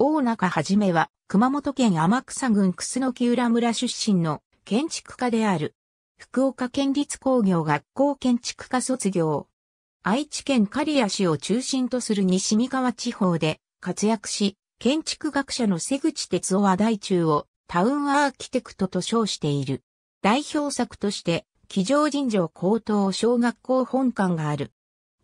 大中はじめは、熊本県天草郡楠木浦村出身の建築家である。福岡県立工業学校建築科卒業。愛知県刈谷市を中心とする西三河地方で活躍し、建築学者の瀬口哲夫は大中をタウンアーキテクトと称している。代表作として、騎乗尋常高等小学校本館がある。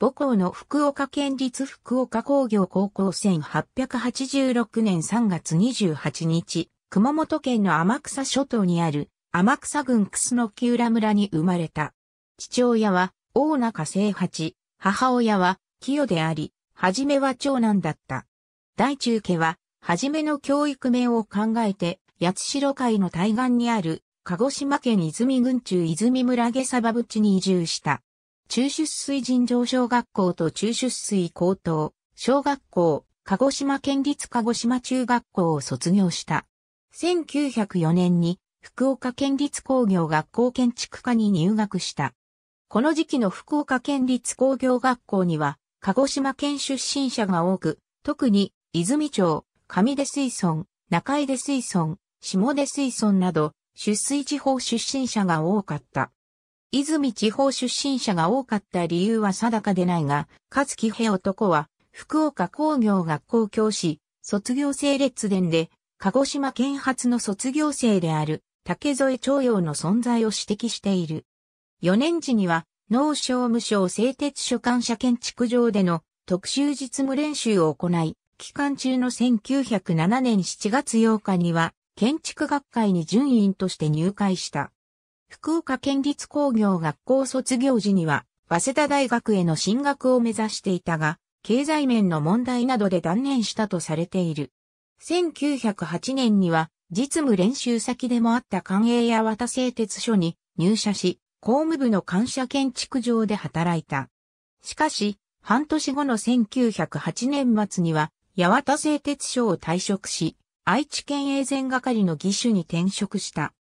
母校の福岡県立福岡工業高校1886年3月28日、熊本県の天草諸島にある天草郡楠木浦村に生まれた。父親は大中正八、母親は清であり、はじめは長男だった。大中家は、はじめの教育面を考えて、八代海の対岸にある、鹿児島県泉郡中泉村下沢淵に移住した。中出水尋常小学校と中出水高等、小学校、鹿児島県立鹿児島中学校を卒業した。1904年に福岡県立工業学校建築科に入学した。この時期の福岡県立工業学校には、鹿児島県出身者が多く、特に、泉町、上出水村、中井出水村、下出水村など、出水地方出身者が多かった。泉地方出身者が多かった理由は定かでないが、勝木平男は、福岡工業学校教師、卒業生列伝で、鹿児島県発の卒業生である竹添長陽の存在を指摘している。4年時には、農商務省製鉄所管者建築上での特集実務練習を行い、期間中の1907年7月8日には、建築学会に順員として入会した。福岡県立工業学校卒業時には、早稲田大学への進学を目指していたが、経済面の問題などで断念したとされている。1908年には、実務練習先でもあった官営や和田製鉄所に入社し、公務部の感謝建築場で働いた。しかし、半年後の1908年末には、八幡製鉄所を退職し、愛知県営善係の義手に転職した。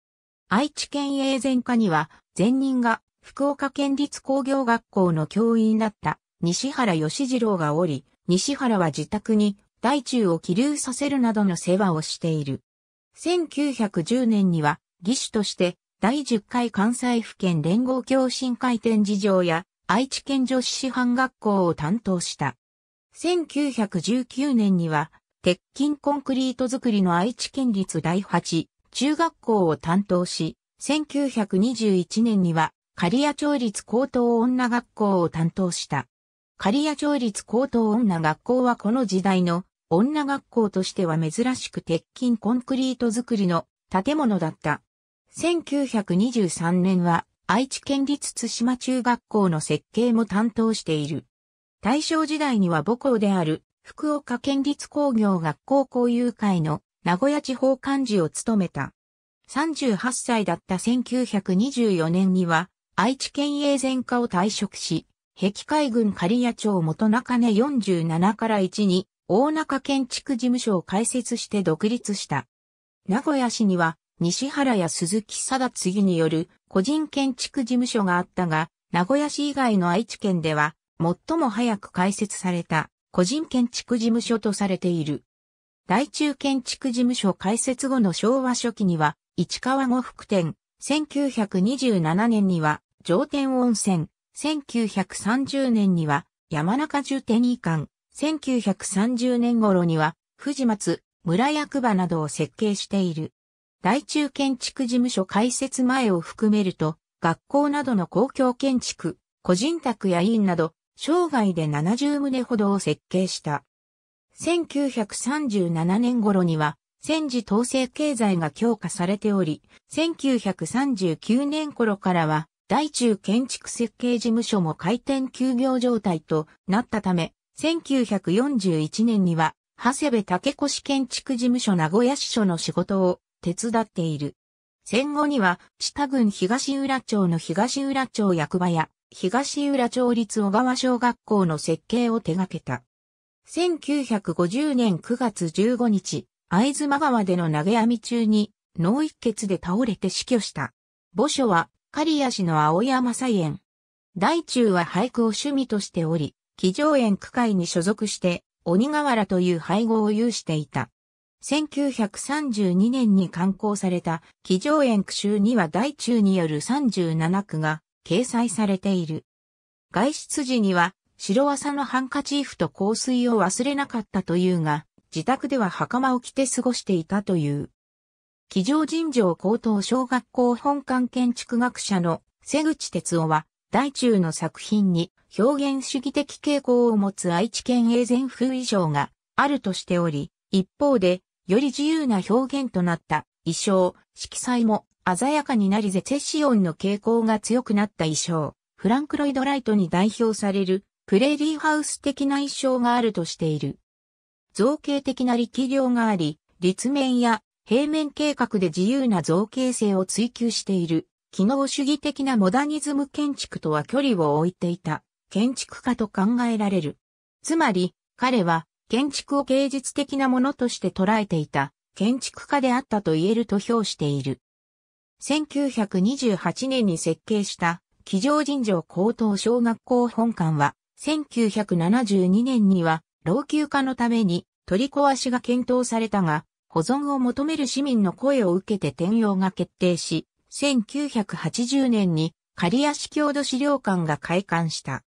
愛知県永全科には、前任が福岡県立工業学校の教員だった西原義次郎がおり、西原は自宅に大中を起流させるなどの世話をしている。1910年には、義手として第10回関西府県連合共振会展示場や愛知県女子師範学校を担当した。1919年には、鉄筋コンクリート作りの愛知県立第8中学校を担当し、1921年には、刈谷町立高等女学校を担当した。刈谷町立高等女学校はこの時代の女学校としては珍しく鉄筋コンクリート作りの建物だった。1923年は愛知県立津島中学校の設計も担当している。大正時代には母校である福岡県立工業学校交友会の名古屋地方幹事を務めた。38歳だった1924年には、愛知県営前科を退職し、壁海軍刈谷町元中根47から1に、大中建築事務所を開設して独立した。名古屋市には、西原や鈴木貞次による個人建築事務所があったが、名古屋市以外の愛知県では、最も早く開設された個人建築事務所とされている。大中建築事務所開設後の昭和初期には、市川呉服店、1927年には、上天温泉、1930年には、山中重天遺館、1930年頃には、藤松、村役場などを設計している。大中建築事務所開設前を含めると、学校などの公共建築、個人宅や院など、生涯で70棟ほどを設計した。1937年頃には、戦時統制経済が強化されており、1939年頃からは、大中建築設計事務所も開店休業状態となったため、1941年には、長谷部竹越建築事務所名古屋支所の仕事を手伝っている。戦後には、下郡東浦町の東浦町役場や、東浦町立小川小学校の設計を手掛けた。1950年9月15日、会津間川での投げ網中に脳一血で倒れて死去した。墓所は刈谷市の青山菜園。大中は俳句を趣味としており、騎乗園区会に所属して鬼瓦という配合を有していた。1932年に刊行された騎乗園区集には大中による37区が掲載されている。外出時には白麻のハンカチーフと香水を忘れなかったというが、自宅では袴を着て過ごしていたという。騎乗尋常高等小学校本館建築学者の瀬口哲夫は、大中の作品に表現主義的傾向を持つ愛知県永全風衣装があるとしており、一方で、より自由な表現となった衣装、色彩も鮮やかになりゼセシオンの傾向が強くなった衣装、フランク・ロイド・ライトに代表されるプレリーハウス的な一生があるとしている。造形的な力量があり、立面や平面計画で自由な造形性を追求している、機能主義的なモダニズム建築とは距離を置いていた建築家と考えられる。つまり、彼は建築を芸術的なものとして捉えていた建築家であったと言えると評している。1928年に設計した、騎乗尋常高等小学校本館は、1972年には老朽化のために取り壊しが検討されたが、保存を求める市民の声を受けて転用が決定し、1980年に刈谷市郷土資料館が開館した。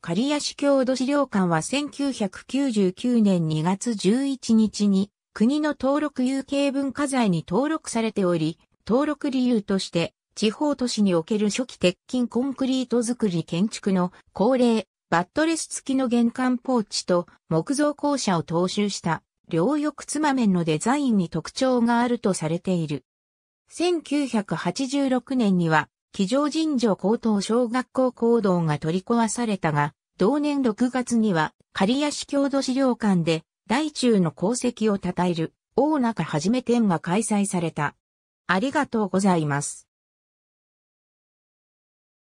刈谷市郷土資料館は1999年2月11日に国の登録有形文化財に登録されており、登録理由として地方都市における初期鉄筋コンクリート作り建築の高齢、バットレス付きの玄関ポーチと木造校舎を踏襲した両翼つま面のデザインに特徴があるとされている。1986年には、騎乗尋常高等小学校行動が取り壊されたが、同年6月には、刈谷市郷土資料館で、大中の功績を称える、大中はじめ展が開催された。ありがとうございます。